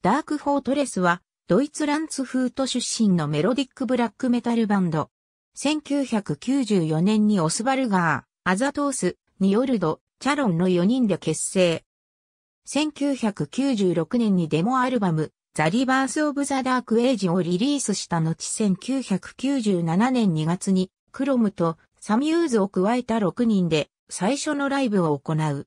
ダークフォートレスは、ドイツランツフート出身のメロディックブラックメタルバンド。1994年にオスバルガー、アザトース、ニオルド、チャロンの4人で結成。1996年にデモアルバム、ザ・リバース・オブ・ザ・ダーク・エイジをリリースした後1997年2月に、クロムとサミューズを加えた6人で最初のライブを行う。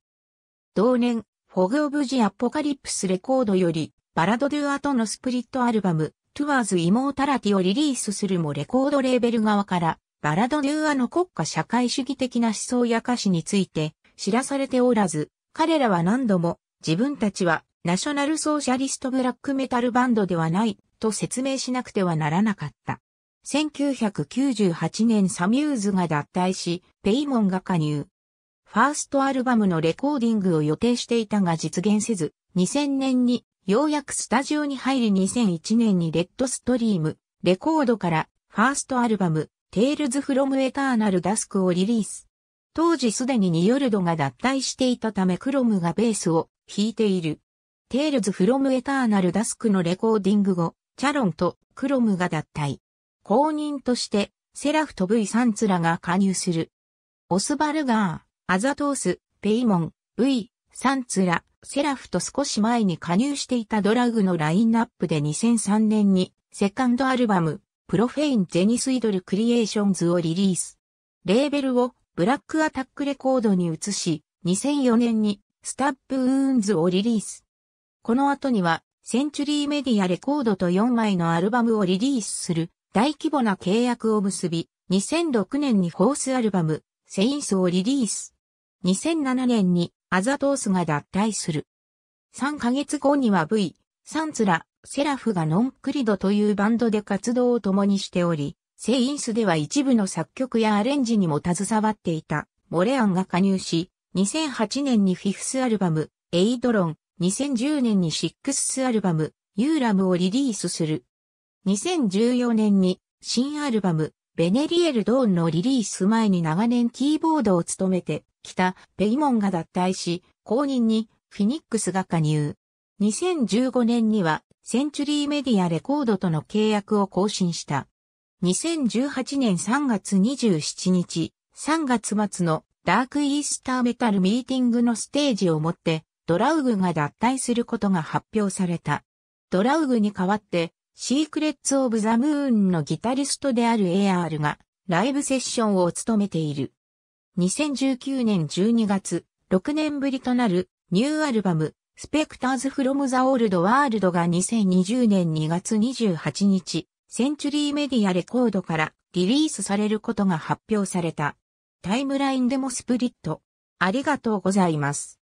同年、フォグ・オブ・ジ・アポカリプスレコードよりバラドデュアとのスプリットアルバム、トゥワーズ・イモータラティをリリースするもレコードレーベル側から、バラドデュアの国家社会主義的な思想や歌詞について知らされておらず、彼らは何度も自分たちはナショナルソーシャリストブラックメタルバンドではないと説明しなくてはならなかった。1998年サミューズが脱退し、ペイモンが加入。ファーストアルバムのレコーディングを予定していたが実現せず、2000年にようやくスタジオに入り2001年にレッドストリーム、レコードからファーストアルバム、テールズ・フロム・エターナル・ダスクをリリース。当時すでにニヨルドが脱退していたためクロムがベースを弾いている。テールズ・フロム・エターナル・ダスクのレコーディング後、チャロンとクロムが脱退。公認として、セラフと V サンツラが加入する。オスバルガー、アザトース、ペイモン、V、サンツラ、セラフと少し前に加入していたドラグのラインナップで2003年にセカンドアルバム、プロフェイン・ゼニスイドル・クリエーションズをリリース。レーベルをブラックアタックレコードに移し、2004年にスタップ・ウーンズをリリース。この後にはセンチュリーメディアレコードと4枚のアルバムをリリースする大規模な契約を結び、2006年にフォースアルバム、セインスをリリース。2007年にアザトースが脱退する。3ヶ月後には V、サンツラ、セラフがノンクリドというバンドで活動を共にしており、セインスでは一部の作曲やアレンジにも携わっていたモレアンが加入し、2008年にフィフスアルバム、エイドロン、2010年にシックスアルバム、ユーラムをリリースする。2014年に新アルバム、ベネリエル・ドーンのリリース前に長年キーボードを務めてきたペイモンが脱退し、後任にフィニックスが加入。2015年にはセンチュリーメディアレコードとの契約を更新した。2018年3月27日、3月末のダークイースターメタルミーティングのステージをもって、ドラウグが脱退することが発表された。ドラウグに代わって、シークレッツ・オブ・ザ・ムーンのギタリストである AR がライブセッションを務めている。2019年12月、6年ぶりとなるニューアルバム、スペクターズ・フロム・ザ・オールド・ワールドが2020年2月28日、センチュリーメディアレコードからリリースされることが発表された。タイムラインでもスプリット。ありがとうございます。